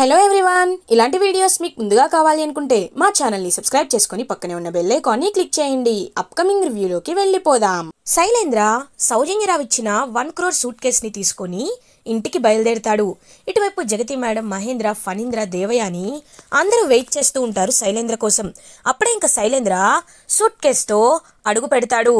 hello everyone ఇలాంటి videos మీకు ముందుగా కావాలి అనుకుంటే మా ఛానల్ని సబ్స్క్రైబ్ చేసుకుని పక్కనే ఉన్న బెల్ ఐకాన్ని క్లిక్ చేయండి అప్కమింగ్ రివ్యూలోకి వెళ్ళిపోదాం శైలేంద్ర సౌజన్యరావు ఇచ్చిన వన్ క్రోర్ సూట్ కేస్ని తీసుకొని ఇంటికి బయలుదేరుతాడు ఇటువైపు జగతి మేడం మహేంద్ర ఫణీంద్ర దేవయాని అందరూ వెయిట్ చేస్తూ ఉంటారు శైలేంద్ర కోసం అప్పుడే ఇంకా శైలేంద్ర సూట్ కేస్తో అడుగు పెడతాడు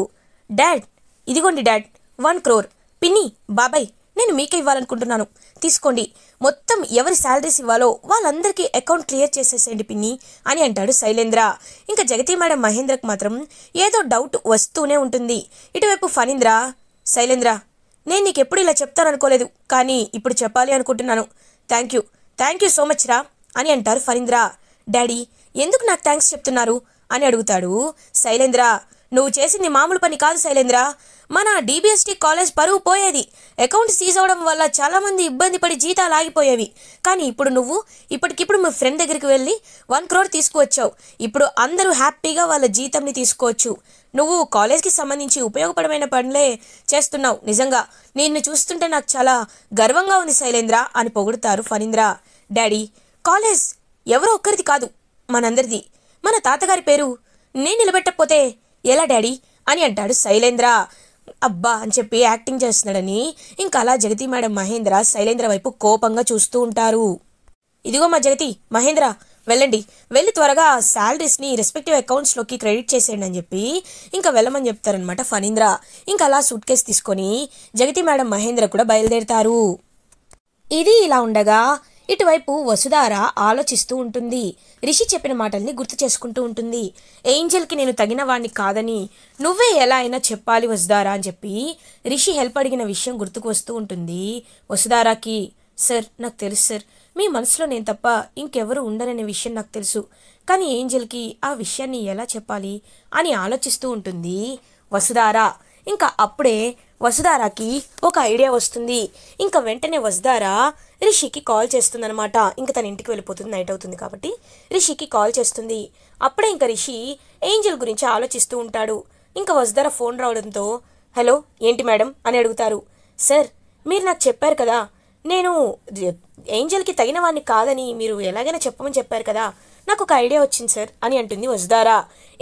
డాడ్ ఇదిగోండి డాడ్ వన్ క్రోర్ పిన్ని బాబాయ్ నేను మీకే ఇవ్వాలనుకుంటున్నాను తీసుకోండి మొత్తం ఎవరి శాలరీస్ ఇవ్వాలో వాళ్ళందరికీ అకౌంట్ క్లియర్ చేసేసేయండి పిన్ని అని అంటాడు శైలేంద్ర ఇంకా జగతి మేడం మహేంద్రకు మాత్రం ఏదో డౌట్ వస్తూనే ఉంటుంది ఇటువైపు ఫనీంద్ర శైలేంద్ర నేను నీకు ఎప్పుడు ఇలా చెప్తాననుకోలేదు కానీ ఇప్పుడు చెప్పాలి అనుకుంటున్నాను thank you thank you so much రా అని అంటారు ఫనీంద్ర డాడీ ఎందుకు నాకు థ్యాంక్స్ చెప్తున్నారు అని అడుగుతాడు శైలేంద్ర నువ్వు చేసింది మామూలు పని కాదు శైలేంద్ర మన డిబిఎస్టీ కాలేజ్ పరువు పోయేది అకౌంట్ సీజ్ అవడం వల్ల చాలామంది ఇబ్బంది పడి జీతాలు ఆగిపోయేవి కానీ ఇప్పుడు నువ్వు ఇప్పటికిప్పుడు మీ ఫ్రెండ్ దగ్గరికి వెళ్ళి వన్ క్రోర్ తీసుకువచ్చావు ఇప్పుడు అందరూ హ్యాపీగా వాళ్ళ జీతంని తీసుకోవచ్చు నువ్వు కాలేజ్కి సంబంధించి ఉపయోగపడమైన పనులే చేస్తున్నావు నిజంగా నిన్ను చూస్తుంటే నాకు చాలా గర్వంగా ఉంది శైలేంద్ర అని పొగుడుతారు ఫనీంద్ర డాడీ కాలేజ్ ఎవరో ఒక్కరిది కాదు మనందరిది మన తాతగారి పేరు నేను నిలబెట్టకపోతే ఎలా డాడీ అని అంటాడు శైలేంద్ర అబ్బా అని చెప్పి యాక్టింగ్ చేస్తున్నాడని ఇంకా అలా జగతి మేడం మహేంద్ర శైలేంద్ర వైపు కోపంగా చూస్తూ ఉంటారు ఇదిగో మా జగతి మహేంద్ర వెళ్ళండి వెళ్ళి త్వరగా శాలరీస్ని రెస్పెక్టివ్ అకౌంట్స్లోకి క్రెడిట్ చేసేయండి అని చెప్పి ఇంకా వెళ్ళమని చెప్తారనమాట ఫణీంద్ర ఇంకా అలా సూట్ కేసు తీసుకొని జగతి మేడం మహేంద్ర కూడా బయలుదేరుతారు ఇది ఇలా ఉండగా ఇటువైపు వసుధార ఆలోచిస్తూ ఉంటుంది రిషి చెప్పిన మాటల్ని గుర్తు చేసుకుంటూ ఉంటుంది ఏంజల్కి నేను తగిన వాణ్ణి కాదని నువ్వే ఎలా అయినా చెప్పాలి వసుధారా అని చెప్పి రిషి హెల్ప్ అడిగిన విషయం గుర్తుకు వస్తూ ఉంటుంది వసుధారాకి సార్ నాకు తెలుసు సార్ మీ మనసులో నేను తప్ప ఇంకెవరు ఉండరనే విషయం నాకు తెలుసు కానీ ఏంజల్కి ఆ విషయాన్ని ఎలా చెప్పాలి అని ఆలోచిస్తూ ఉంటుంది వసుధార ఇంకా అప్పుడే వసుధారాకి ఒక ఐడియా వస్తుంది ఇంకా వెంటనే వసుదారా రిషికి కాల్ చేస్తుందనమాట ఇంకా తన ఇంటికి వెళ్ళిపోతుంది నైట్ అవుతుంది కాబట్టి రిషికి కాల్ చేస్తుంది అప్పుడే ఇంకా రిషి ఏంజల్ గురించి ఆలోచిస్తూ ఉంటాడు ఇంకా వసుధార ఫోన్ రావడంతో హలో ఏంటి మేడం అని అడుగుతారు సార్ మీరు నాకు చెప్పారు కదా నేను ఏంజల్కి తగిన వాడిని కాదని మీరు ఎలాగైనా చెప్పమని చెప్పారు కదా నాకు ఒక ఐడియా వచ్చింది సార్ అని అంటుంది వసుధారా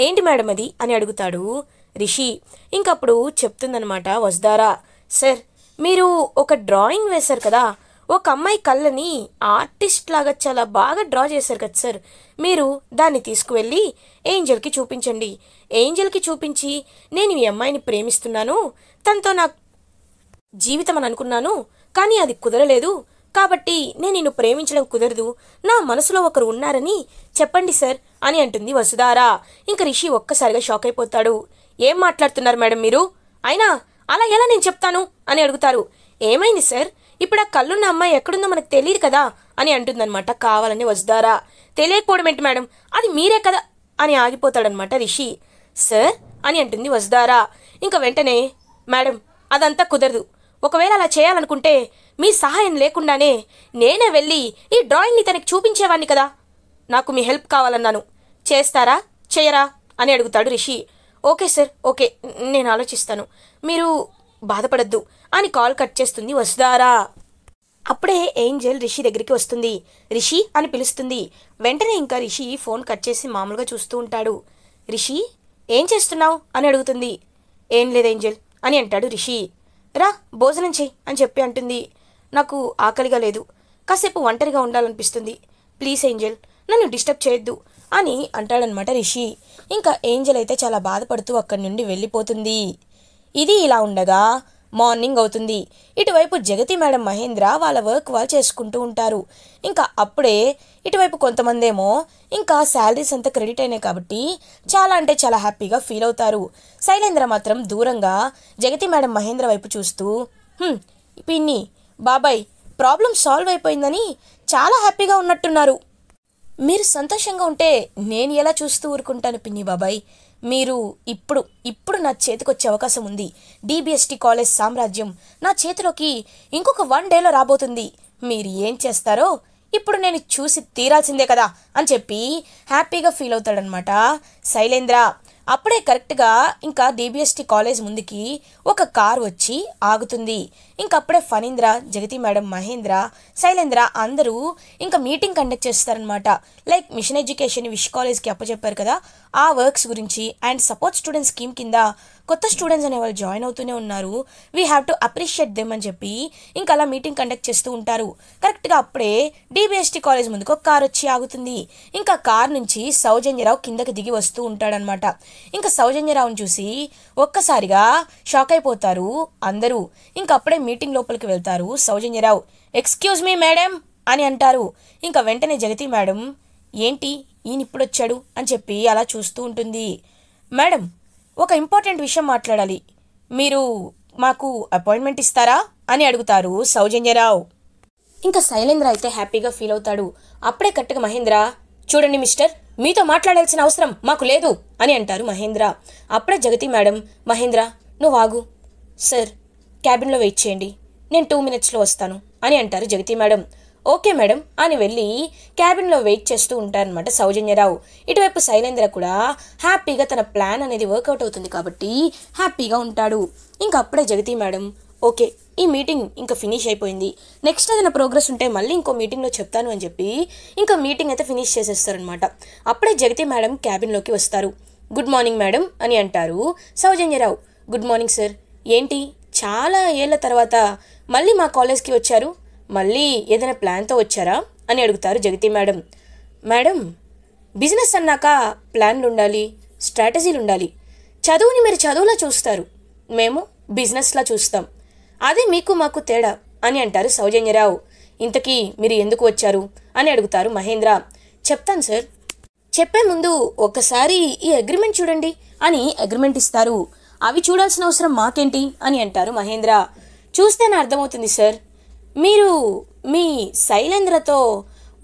ఏంటి మేడం అది అని అడుగుతాడు రిషి ఇంకప్పుడు చెప్తుందనమాట వజదారా సార్ మీరు ఒక డ్రాయింగ్ వేశారు కదా ఒక అమ్మాయి కళ్ళని ఆర్టిస్ట్ లాగా చాలా బాగా డ్రా చేశారు కదా సార్ మీరు దాన్ని తీసుకువెళ్ళి ఏంజల్కి చూపించండి ఏంజల్కి చూపించి నేను ఈ అమ్మాయిని ప్రేమిస్తున్నాను తనతో నా జీవితం అని అనుకున్నాను కానీ అది కుదరలేదు కాబట్టి నేను నిన్ను ప్రేమించడం కుదరదు నా మనసులో ఒకరు ఉన్నారని చెప్పండి సార్ అని అంటుంది వసుధారా ఇంక రిషి ఒక్కసారిగా షాక్ అయిపోతాడు ఏం మాట్లాడుతున్నారు మేడం మీరు అయినా అలా ఎలా నేను చెప్తాను అని అడుగుతారు ఏమైంది సార్ ఇప్పుడు ఆ కళ్ళున్న అమ్మాయి ఎక్కడుందో మనకు తెలియదు కదా అని అంటుందన్నమాట కావాలని వస్తారా తెలియకపోవడం ఏంటి మేడం అది మీరే కదా అని ఆగిపోతాడనమాట రిషి సార్ అని అంటుంది వస్తారా ఇంకా వెంటనే మేడం అదంతా కుదరదు ఒకవేళ అలా చేయాలనుకుంటే మీ సహాయం లేకుండానే నేనే వెళ్ళి ఈ డ్రాయింగ్ని తనకి చూపించేవాడిని కదా నాకు మీ హెల్ప్ కావాలన్నాను చేస్తారా చేయరా అని అడుగుతాడు రిషి ఓకే సార్ ఓకే నేను ఆలోచిస్తాను మీరు బాధపడద్దు అని కాల్ కట్ చేస్తుంది వసుధారా అప్పుడే ఏంజల్ రిషి దగ్గరికి వస్తుంది రిషి అని పిలుస్తుంది వెంటనే ఇంకా రిషి ఫోన్ కట్ చేసి మామూలుగా చూస్తూ ఉంటాడు రిషి ఏం చేస్తున్నావు అని అడుగుతుంది ఏం లేదు ఏంజల్ అని అంటాడు రిషి రా భోజనం చేయి అని చెప్పి అంటుంది నాకు ఆకలిగా లేదు కాసేపు ఒంటరిగా ఉండాలనిపిస్తుంది ప్లీజ్ ఏంజల్ నన్ను డిస్టర్బ్ చేయొద్దు అని అంటాడనమాట రిషి ఇంకా ఏంజల్ అయితే చాలా బాధపడుతూ అక్కడి నుండి వెళ్ళిపోతుంది ఇది ఇలా ఉండగా మార్నింగ్ అవుతుంది ఇటువైపు జగతి మేడం మహేంద్ర వాళ్ళ వర్క్ వాళ్ళు చేసుకుంటూ ఉంటారు ఇంకా అప్పుడే ఇటువైపు కొంతమంది ఏమో ఇంకా శాలరీస్ అంతా క్రెడిట్ అయినాయి కాబట్టి చాలా అంటే చాలా హ్యాపీగా ఫీల్ అవుతారు శైలేంద్ర మాత్రం దూరంగా జగతి మేడం మహేంద్ర వైపు చూస్తూ పిన్ని బాబాయ్ ప్రాబ్లం సాల్వ్ అయిపోయిందని చాలా హ్యాపీగా ఉన్నట్టున్నారు మీరు సంతోషంగా ఉంటే నేను ఎలా చూస్తూ ఊరుకుంటాను పిన్ని బాబాయ్ మీరు ఇప్పుడు ఇప్పుడు నా చేతికి వచ్చే అవకాశం ఉంది డిబిఎస్టీ కాలేజ్ సామ్రాజ్యం నా చేతిలోకి ఇంకొక వన్ డేలో రాబోతుంది మీరు ఏం చేస్తారో ఇప్పుడు నేను చూసి తీరాల్సిందే కదా అని చెప్పి హ్యాపీగా ఫీల్ అవుతాడనమాట శైలేంద్ర అప్పుడే కరెక్ట్గా ఇంకా డిబిఎస్టి కాలేజ్ ముందుకి ఒక కార్ వచ్చి ఆగుతుంది ఇంకప్పుడే ఫణీంద్ర జగతి మేడం మహేంద్ర శైలేంద్ర అందరూ ఇంకా మీటింగ్ కండక్ట్ చేస్తారనమాట లైక్ మిషన్ ఎడ్యుకేషన్ విష్ కాలేజ్కి అప్పచెప్పారు కదా ఆ వర్క్స్ గురించి అండ్ సపోర్ట్ స్టూడెంట్ స్కీమ్ కింద కొత్త స్టూడెంట్స్ అనే వాళ్ళు జాయిన్ అవుతూనే ఉన్నారు we have to appreciate them అని చెప్పి ఇంకా అలా మీటింగ్ కండక్ట్ చేస్తూ ఉంటారు కరెక్ట్గా అప్పుడే డిబిఎస్టీ కాలేజ్ ముందుకు ఒక కార్ వచ్చి ఆగుతుంది ఇంకా కార్ నుంచి సౌజన్యరావు కిందకి దిగి వస్తూ ఉంటాడనమాట ఇంకా సౌజన్యరావుని చూసి ఒక్కసారిగా షాక్ అయిపోతారు అందరూ ఇంకా అప్పుడే మీటింగ్ లోపలికి వెళ్తారు సౌజన్యరావు ఎక్స్క్యూజ్ మీ మేడం అని అంటారు ఇంకా వెంటనే జగతి మేడం ఏంటి ఈయన ఇప్పుడు వచ్చాడు అని చెప్పి అలా చూస్తూ ఉంటుంది మేడం ఒక ఇంపార్టెంట్ విషయం మాట్లాడాలి మీరు మాకు అపాయింట్మెంట్ ఇస్తారా అని అడుగుతారు సౌజన్యరావు ఇంకా శైలేంద్ర అయితే హ్యాపీగా ఫీల్ అవుతాడు అప్పుడే కరెక్ట్గా మహేంద్ర చూడండి మిస్టర్ మీతో మాట్లాడాల్సిన అవసరం మాకు లేదు అని అంటారు మహేంద్ర అప్పుడే జగతి మేడం మహేంద్ర నువ్వు వాగు సార్ క్యాబిన్లో వెయిట్ చేయండి నేను టూ మినిట్స్లో వస్తాను అని అంటారు జగతి మేడం ఓకే మేడం అని వెళ్ళి క్యాబిన్లో వెయిట్ చేస్తూ ఉంటారనమాట సౌజన్యరావు ఇటువైపు శైలేంద్ర కూడా హ్యాపీగా తన ప్లాన్ అనేది వర్కౌట్ అవుతుంది కాబట్టి హ్యాపీగా ఉంటాడు ఇంకా అప్పుడే జగతి మేడం ఓకే ఈ మీటింగ్ ఇంకా ఫినిష్ అయిపోయింది నెక్స్ట్ ఏదైనా ప్రోగ్రెస్ ఉంటే మళ్ళీ ఇంకో మీటింగ్లో చెప్తాను అని చెప్పి ఇంకా మీటింగ్ అయితే ఫినిష్ చేసేస్తారనమాట అప్పుడే జగతి మేడం క్యాబిన్లోకి వస్తారు గుడ్ మార్నింగ్ మేడం అని అంటారు సౌజన్యరావు గుడ్ మార్నింగ్ సార్ ఏంటి చాలా ఏళ్ళ తర్వాత మళ్ళీ మా కాలేజ్కి వచ్చారు మళ్ళీ ఏదైనా ప్లాన్తో వచ్చారా అని అడుగుతారు జగతి మేడం మేడం బిజినెస్ అన్నాక ప్లాన్లు ఉండాలి స్ట్రాటజీలు ఉండాలి చదువుని మీరు చదువులా చూస్తారు మేము బిజినెస్లా చూస్తాం అది మీకు మాకు తేడా అని అంటారు సౌజన్యరావు ఇంతకీ మీరు ఎందుకు వచ్చారు అని అడుగుతారు మహేంద్ర చెప్తాను సార్ చెప్పే ముందు ఒకసారి ఈ అగ్రిమెంట్ చూడండి అని అగ్రిమెంట్ ఇస్తారు అవి చూడాల్సిన అవసరం మాకేంటి అని అంటారు మహేంద్ర చూస్తేనే అర్థమవుతుంది సార్ మీరు మీ శైలేంద్రతో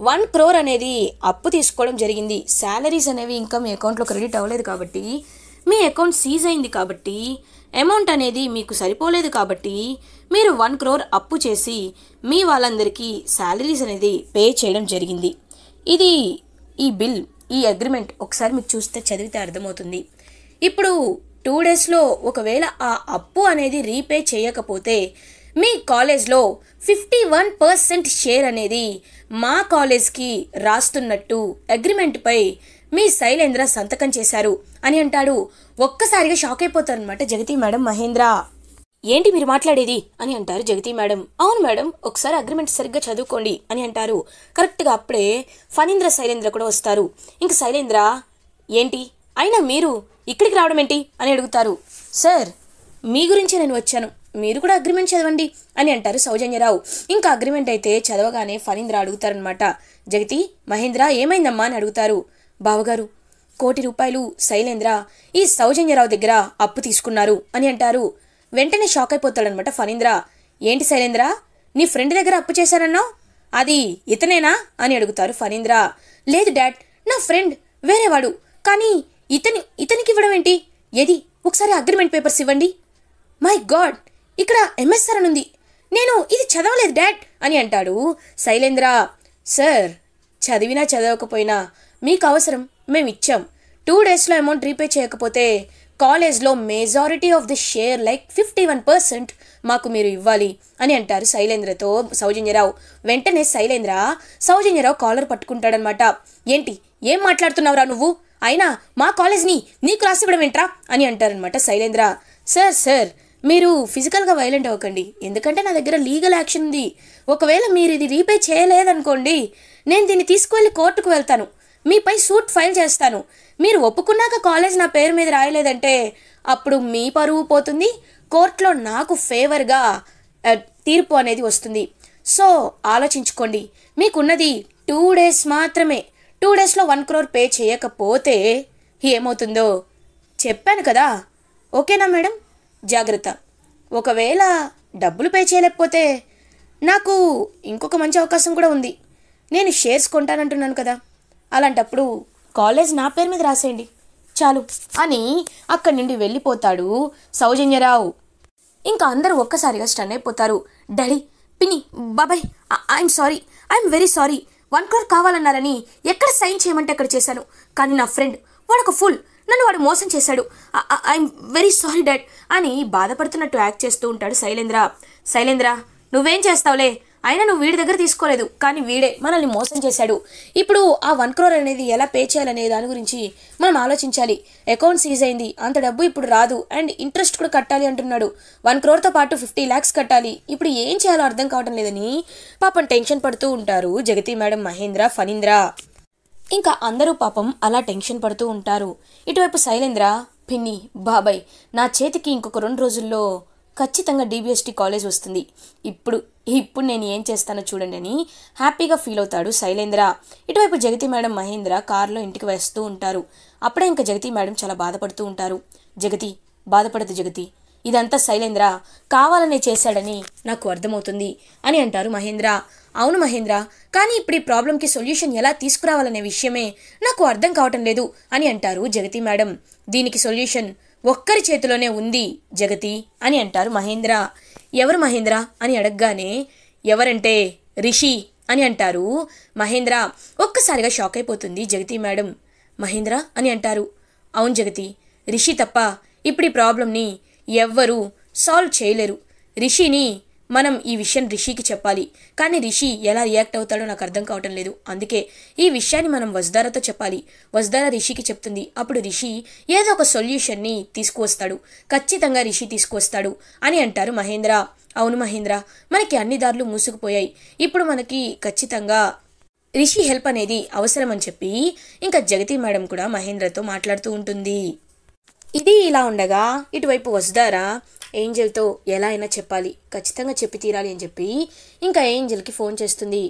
వన్ క్రోర్ అనేది అప్పు తీసుకోవడం జరిగింది శాలరీస్ అనేవి ఇంకా మీ అకౌంట్లో క్రెడిట్ అవ్వలేదు కాబట్టి మీ అకౌంట్ సీజ్ అయింది కాబట్టి అమౌంట్ అనేది మీకు సరిపోలేదు కాబట్టి మీరు వన్ క్రోర్ అప్పు చేసి మీ వాళ్ళందరికీ శాలరీస్ అనేది పే చేయడం జరిగింది ఇది ఈ బిల్ ఈ అగ్రిమెంట్ ఒకసారి మీకు చూస్తే చదివితే అర్థమవుతుంది ఇప్పుడు టూ డేస్లో ఒకవేళ ఆ అప్పు అనేది రీపే చేయకపోతే మీ కాలేజ్లో ఫిఫ్టీ వన్ పర్సెంట్ షేర్ అనేది మా కాలేజ్కి రాస్తున్నట్టు అగ్రిమెంట్పై మీ శైలేంద్ర సంతకం చేశారు అని అంటాడు ఒక్కసారిగా షాక్ అయిపోతారనమాట జగతి మేడం మహేంద్ర ఏంటి మీరు మాట్లాడేది అని అంటారు జగతి మేడం అవును మేడం ఒకసారి అగ్రిమెంట్ సరిగ్గా చదువుకోండి అని అంటారు కరెక్ట్గా అప్పుడే ఫణీంద్ర శైలేంద్ర కూడా వస్తారు ఇంక శైలేంద్ర ఏంటి అయినా మీరు ఇక్కడికి రావడం ఏంటి అని అడుగుతారు సార్ మీ గురించే నేను వచ్చాను మీరు కూడా అగ్రిమెంట్ చదవండి అని అంటారు సౌజన్యరావు ఇంకా అగ్రిమెంట్ అయితే చదవగానే ఫణీంద్ర అడుగుతారనమాట జగతి మహేంద్ర ఏమైందమ్మా అని అడుగుతారు బావగారు కోటి రూపాయలు శైలేంద్ర ఈ సౌజన్యరావు దగ్గర అప్పు తీసుకున్నారు అని అంటారు వెంటనే షాక్ అయిపోతాడనమాట ఫణీంద్ర ఏంటి శైలేంద్ర నీ ఫ్రెండ్ దగ్గర అప్పు చేశారన్నా అది ఇతనేనా అని అడుగుతారు ఫణీంద్ర లేదు డాడ్ నా ఫ్రెండ్ వేరేవాడు కానీ ఇతని ఇతనికి ఇవ్వడం ఏంటి ఏది ఒకసారి అగ్రిమెంట్ పేపర్స్ ఇవ్వండి మై గాడ్ ఇక్కడ ఎంఎస్ఆర్ ఉంది నేను ఇది చదవలేదు డాడ్ అని అంటాడు శైలేంద్ర సార్ చదివినా చదవకపోయినా మీకు అవసరం మేము ఇచ్చాం టూ డేస్లో అమౌంట్ రీపే చేయకపోతే కాలేజ్లో majority of the share like fifty one percent మాకు మీరు ఇవ్వాలి అని అంటారు శైలేంద్రతో సౌజన్యరావు వెంటనే శైలేంద్ర సౌజన్యరావు కాలర్ పట్టుకుంటాడనమాట ఏంటి ఏం మాట్లాడుతున్నావురా నువ్వు అయినా మా కాలేజ్ని నీకు రాసివ్వడం ఏంట్రా అని అంటారనమాట శైలేంద్ర సార్ సార్ మీరు ఫిజికల్గా వైలెంట్ అవ్వకండి ఎందుకంటే నా దగ్గర లీగల్ యాక్షన్ ఉంది ఒకవేళ మీరు ఇది రీపే చేయలేదనుకోండి నేను దీన్ని తీసుకువెళ్ళి కోర్టుకు వెళ్తాను మీపై సూట్ ఫైల్ చేస్తాను మీరు ఒప్పుకున్నాక కాలేజ్ నా పేరు మీద రాయలేదంటే అప్పుడు మీ పరువు పోతుంది కోర్టులో నాకు ఫేవర్గా తీర్పు అనేది వస్తుంది సో ఆలోచించుకోండి మీకున్నది టూ డేస్ మాత్రమే టూ డేస్లో వన్ క్రోర్ పే చేయకపోతే ఏమవుతుందో చెప్పాను కదా ఓకేనా మేడం జాగ్రత్త ఒకవేళ డబ్బులు పే చేయలేకపోతే నాకు ఇంకొక మంచి అవకాశం కూడా ఉంది నేను షేర్స్ కొంటానంటున్నాను కదా అలాంటప్పుడు కాలేజ్ నా పేరు మీద రాసేయండి చాలు అని అక్కడి నుండి వెళ్ళిపోతాడు సౌజన్యరావు ఇంకా అందరూ ఒక్కసారిగా స్టన్ అయిపోతారు డాడీ పిని బాబాయ్ I'm sorry I'm very sorry one crore కావాలన్నారని ఎక్కడ సైన్ చేయమంటే అక్కడ చేశాను కానీ నా ఫ్రెండ్ ఒక ఫుల్ నన్ను వాడు మోసం చేశాడు ఐఎమ్ వెరీ సారీ డాడ్ అని బాధపడుతున్నట్టు యాక్ట్ చేస్తూ ఉంటాడు శైలేంద్ర శైలేంద్ర నువ్వేం చేస్తావులే అయినా నువ్వు వీడి దగ్గర తీసుకోలేదు కానీ వీడే మనల్ని మోసం చేశాడు ఇప్పుడు ఆ వన్ క్రోర్ అనేది ఎలా పే చేయాలనే దాని గురించి మనం ఆలోచించాలి అకౌంట్ సీజ్ అయింది అంత డబ్బు ఇప్పుడు రాదు అండ్ ఇంట్రెస్ట్ కూడా కట్టాలి అంటున్నాడు వన్ క్రోర్తో పాటు ఫిఫ్టీ ల్యాక్స్ కట్టాలి ఇప్పుడు ఏం చేయాలో అర్థం కావటం లేదని పాపం టెన్షన్ పడుతూ ఉంటారు జగతి మేడం మహేంద్ర ఫనీంద్ర ఇంకా అందరూ పాపం అలా టెన్షన్ పడుతూ ఉంటారు ఇటువైపు శైలేంద్ర పిన్ని బాబాయ్ నా చేతికి ఇంకొక రెండు రోజుల్లో ఖచ్చితంగా డీబీఎస్టీ కాలేజ్ వస్తుంది ఇప్పుడు ఇప్పుడు నేను ఏం చేస్తానో చూడండి అని హ్యాపీగా ఫీల్ అవుతాడు శైలేంద్ర ఇటువైపు జగతి మేడం మహేంద్ర కారులో ఇంటికి వేస్తూ ఉంటారు అప్పుడే ఇంకా జగతి మేడం చాలా బాధపడుతూ ఉంటారు జగతి బాధపడదు జగతి ఇదంతా శైలేంద్ర కావాలనే చేశాడని నాకు అర్థమవుతుంది అని అంటారు మహేంద్ర అవును మహేంద్ర కానీ ఇప్పుడు ఈ ప్రాబ్లంకి సొల్యూషన్ ఎలా తీసుకురావాలనే విషయమే నాకు అర్థం కావటం లేదు అని అంటారు జగతి మేడం దీనికి సొల్యూషన్ ఒక్కరి చేతిలోనే ఉంది జగతి అని అంటారు మహేంద్ర ఎవరు మహేంద్ర అని అడగగానే ఎవరంటే రిషి అని అంటారు మహేంద్ర ఒక్కసారిగా షాక్ అయిపోతుంది జగతి మేడం మహేంద్ర అని అంటారు అవును జగతి రిషి తప్ప ఇప్పుడు ఈ ప్రాబ్లంని ఎవ్వరూ సాల్వ్ చేయలేరు రిషిని మనం ఈ విషయం రిషికి చెప్పాలి కానీ రిషి ఎలా రియాక్ట్ అవుతాడో నాకు అర్థం కావటం లేదు అందుకే ఈ విషయాన్ని మనం వజ్దారతో చెప్పాలి వజ్దారా రిషికి చెప్తుంది అప్పుడు రిషి ఏదో ఒక సొల్యూషన్ని తీసుకువస్తాడు ఖచ్చితంగా రిషి తీసుకువస్తాడు అని అంటారు మహేంద్ర అవును మహేంద్ర మనకి అన్ని దారులు మూసుకుపోయాయి ఇప్పుడు మనకి ఖచ్చితంగా రిషి హెల్ప్ అనేది అవసరం అని చెప్పి ఇంకా జగతి మేడం కూడా మహేంద్రతో మాట్లాడుతూ ఉంటుంది ఇది ఇలా ఉండగా ఇటువైపు వస్తారా ఏంజల్తో ఎలా అయినా చెప్పాలి ఖచ్చితంగా చెప్పి తీరాలి అని చెప్పి ఇంకా ఏంజల్కి ఫోన్ చేస్తుంది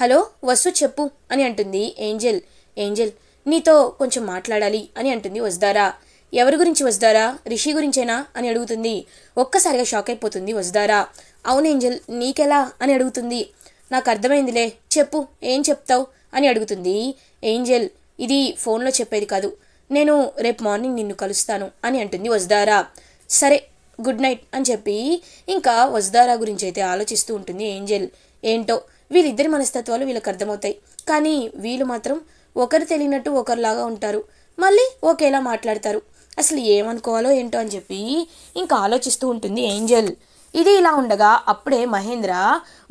హలో వసు చెప్పు అని అంటుంది ఏంజల్ ఏంజల్ నీతో కొంచెం మాట్లాడాలి అని అంటుంది వసుదారా ఎవరి గురించి వసుదారా రిషి గురించేనా అని అడుగుతుంది ఒక్కసారిగా షాక్ అయిపోతుంది వసుదారా అవును ఏంజల్ నీకెలా అని అడుగుతుంది నాకు అర్థమైందిలే చెప్పు ఏం చెప్తావు అని అడుగుతుంది ఏంజల్ ఇది ఫోన్లో చెప్పేది కాదు నేను రేపు మార్నింగ్ నిన్ను కలుస్తాను అని అంటుంది వజదారా సరే గుడ్ నైట్ అని చెప్పి ఇంకా వజ్దారా గురించి అయితే ఆలోచిస్తూ ఉంటుంది ఏంజెల్ ఏంటో వీళ్ళిద్దరి మనస్తత్వాలు వీళ్ళకి అర్థమవుతాయి కానీ వీళ్ళు మాత్రం ఒకరు తెలియనట్టు ఒకరిలాగా ఉంటారు మళ్ళీ ఒకేలా మాట్లాడతారు అసలు ఏమనుకోవాలో ఏంటో అని చెప్పి ఇంకా ఆలోచిస్తూ ఉంటుంది ఏంజెల్ ఇది ఇలా ఉండగా అప్పుడే మహేంద్ర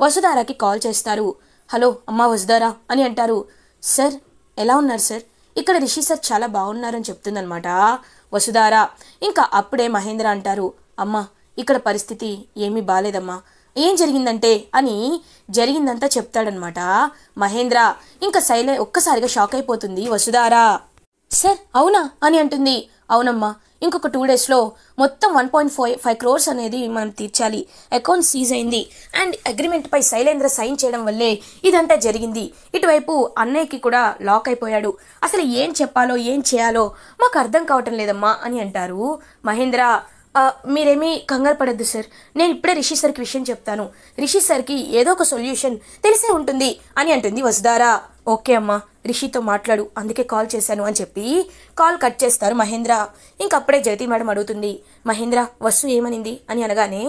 వసుదారాకి కాల్ చేస్తారు హలో అమ్మ వసుదారా అని అంటారు సార్ ఎలా ఉన్నారు సార్ ఇక్కడ రిషి సార్ చాలా బాగున్నారని చెప్తుందనమాట వసుధారా ఇంకా అప్పుడే మహేంద్ర అంటారు అమ్మా ఇక్కడ పరిస్థితి ఏమీ బాగాలేదమ్మా ఏం జరిగిందంటే అని జరిగిందంతా చెప్తాడనమాట మహేంద్ర ఇంకా శైలే ఒక్కసారిగా షాక్ అయిపోతుంది వసుధారా సార్ అవునా అని అంటుంది అవునమ్మా ఇంకొక టూ డేస్లో మొత్తం one point five five crores అనేది మనం తీర్చాలి అకౌంట్ సీజ్ అయింది అండ్ అగ్రిమెంట్పై శైలేంద్ర సైన్ చేయడం వల్లే ఇదంతా జరిగింది ఇటువైపు అన్నయ్యకి కూడా లాక్ అయిపోయాడు అసలు ఏం చెప్పాలో ఏం చేయాలో మాకు అర్థం కావటం లేదమ్మా అని అంటారు మహేంద్ర మీరేమీ కంగారు పడద్దు సార్ నేను ఇప్పుడే రిషి సార్కి విషయం చెప్తాను రిషి సార్కి ఏదో ఒక సొల్యూషన్ తెలిసే ఉంటుంది అని అంటుంది వసుదారా ఓకే అమ్మా రిషితో మాట్లాడు అందుకే కాల్ చేశాను అని చెప్పి కాల్ కట్ చేస్తారు మహేంద్ర ఇంకప్పుడే జ్యోతి మేడం అడుగుతుంది మహేంద్ర వసు ఏమనింది అని అనగానే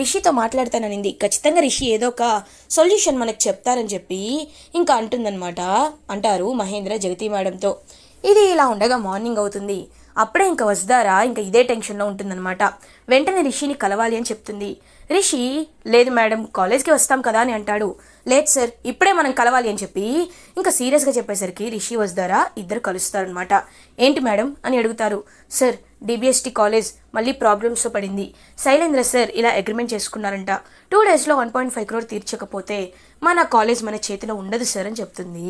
రిషితో మాట్లాడతాననింది ఖచ్చితంగా రిషి ఏదో ఒక సొల్యూషన్ మనకు చెప్తారని చెప్పి ఇంకా అంటుందన్నమాట అంటారు మహేంద్ర జగతి మేడంతో ఇది ఇలా ఉండగా మార్నింగ్ అవుతుంది అప్పుడే ఇంకా వస్తారా ఇంకా ఇదే టెన్షన్లో ఉంటుందన్నమాట వెంటనే రిషిని కలవాలి అని చెప్తుంది రిషి లేదు మేడం కాలేజ్కి వస్తాం కదా అని అంటాడు లేదు సార్ ఇప్పుడే మనం కలవాలి అని చెప్పి ఇంకా సీరియస్గా చెప్పేసరికి రిషి ద్వారా ఇద్దరు కలుస్తారనమాట ఏంటి మేడం అని అడుగుతారు సార్ డిబిఎస్టీ కాలేజ్ మళ్ళీ ప్రాబ్లమ్స్ పడింది శైలేంద్ర సార్ ఇలా అగ్రిమెంట్ చేసుకున్నారంట టూ డేస్లో వన్ పాయింట్ ఫైవ్ క్రోర్ తీర్చకపోతే మన కాలేజ్ మన చేతిలో ఉండదు సార్ అని చెప్తుంది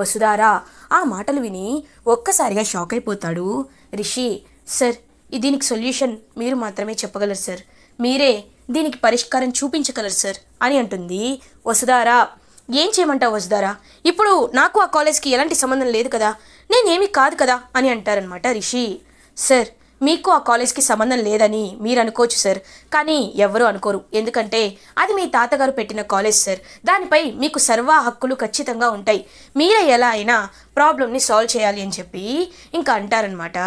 వసుధారా ఆ మాటలు విని ఒక్కసారిగా షాక్ అయిపోతాడు రిషి సార్ దీనికి సొల్యూషన్ మీరు మాత్రమే చెప్పగలరు సార్ మీరే దీనికి పరిష్కారం చూపించగలరు సార్ అని అంటుంది వసుదారా ఏం చేయమంటావు వసుదారా ఇప్పుడు నాకు ఆ కాలేజ్కి ఎలాంటి సంబంధం లేదు కదా నేనేమి కాదు కదా అని అంటారనమాట రిషి సార్ మీకు ఆ కాలేజ్కి సంబంధం లేదని మీరు అనుకోవచ్చు సార్ కానీ ఎవరు అనుకోరు ఎందుకంటే అది మీ తాతగారు పెట్టిన కాలేజ్ సార్ దానిపై మీకు సర్వ హక్కులు ఖచ్చితంగా ఉంటాయి మీరే ఎలా అయినా ప్రాబ్లమ్ని సాల్వ్ చేయాలి అని చెప్పి ఇంకా అంటారనమాట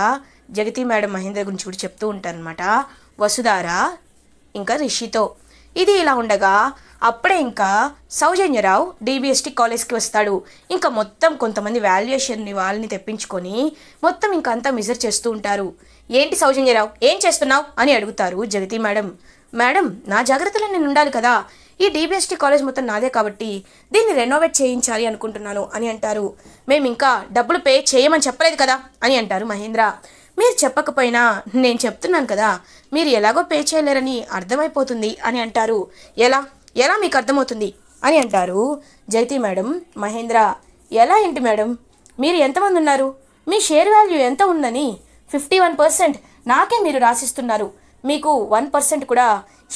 జగతి మేడం మహేంద్ర గురించి కూడా చెప్తూ ఉంటారనమాట వసుదారా ఇంకా రిషితో ఇది ఇలా ఉండగా అప్పుడే ఇంకా సౌజన్యరావు డీబీఎస్టీ కాలేజ్కి వస్తాడు ఇంకా మొత్తం కొంతమంది వాల్యుయేషన్ని వాళ్ళని తెప్పించుకొని మొత్తం ఇంకా అంతా మిజర్ చేస్తూ ఉంటారు ఏంటి సౌజన్యరావు ఏం చేస్తున్నావు అని అడుగుతారు జగతి మేడం మేడం నా జాగ్రత్తలో నేను ఉండాలి కదా ఈ డీబీఎస్టీ కాలేజ్ మొత్తం నాదే కాబట్టి దీన్ని రెనోవేట్ చేయించాలి అనుకుంటున్నాను అని అంటారు మేము ఇంకా డబ్బులు పే చేయమని చెప్పలేదు కదా అని అంటారు మహేంద్ర మీరు చెప్పకపోయినా నేను చెప్తున్నాను కదా మీరు ఎలాగో పే చేయలేరని అర్థమైపోతుంది అని అంటారు ఎలా ఎలా మీకు అర్థమవుతుంది అని అంటారు జైతి మేడం మహేంద్ర ఎలా ఏంటి మేడం మీరు ఎంతమంది ఉన్నారు మీ షేర్ వాల్యూ ఎంత ఉందని ఫిఫ్టీ వన్ పర్సెంట్ నాకే మీరు రాసిస్తున్నారు మీకు వన్ పర్సెంట్ కూడా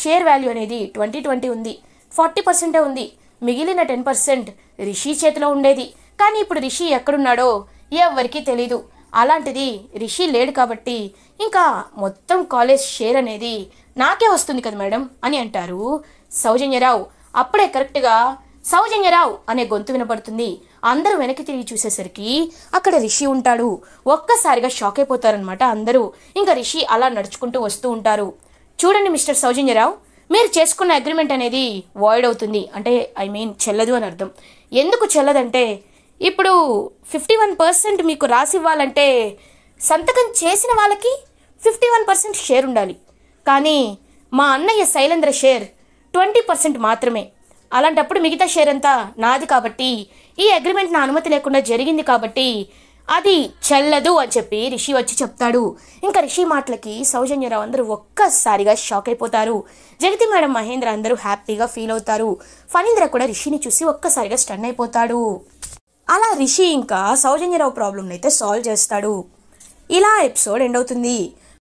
షేర్ వాల్యూ అనేది ట్వంటీ ట్వంటీ ఉంది ఫార్టీ పర్సెంటే ఉంది మిగిలిన టెన్ పర్సెంట్ రిషి చేతిలో ఉండేది కానీ ఇప్పుడు రిషి ఎక్కడున్నాడో ఎవరికీ తెలీదు అలాంటిది రిషి లేడు కాబట్టి ఇంకా మొత్తం కాలేజ్ షేర్ అనేది నాకే వస్తుంది కదా మేడం అని అంటారు సౌజన్యరావు అప్పుడే కరెక్ట్గా సౌజన్యరావు అనే గొంతు వినబడుతుంది అందరూ వెనక్కి తిరిగి చూసేసరికి అక్కడ రిషి ఉంటాడు ఒక్కసారిగా షాక్ అయిపోతారనమాట అందరూ ఇంకా రిషి అలా నడుచుకుంటూ వస్తూ ఉంటారు చూడండి మిస్టర్ సౌజన్యరావు మీరు చేసుకున్న అగ్రిమెంట్ అనేది వాయిడ్ అవుతుంది అంటే ఐ మీన్ చెల్లదు అని అర్థం ఎందుకు చెల్లదంటే ఇప్పుడు ఫిఫ్టీ వన్ పర్సెంట్ మీకు రాసివ్వాలంటే సంతకం చేసిన వాళ్ళకి ఫిఫ్టీ వన్ పర్సెంట్ షేర్ ఉండాలి కానీ మా అన్నయ్య శైలేంద్ర షేర్ ట్వంటీ పర్సెంట్ మాత్రమే అలాంటప్పుడు మిగతా షేర్ అంతా నాది కాబట్టి ఈ అగ్రిమెంట్ నా అనుమతి లేకుండా జరిగింది కాబట్టి అది చెల్లదు అని చెప్పి రిషి వచ్చి చెప్తాడు ఇంకా రిషి మాటలకి సౌజన్యరావు అందరూ ఒక్కసారిగా షాక్ అయిపోతారు జగతి మేడం మహేంద్ర అందరూ హ్యాపీగా ఫీల్ అవుతారు ఫణీంద్ర కూడా రిషిని చూసి ఒక్కసారిగా స్టన్ అయిపోతాడు అలా రిషి ఇంకా సౌజన్యరావు ప్రాబ్లంని అయితే సాల్వ్ చేస్తాడు ఇలా ఎపిసోడ్ ఎండ్ అవుతుంది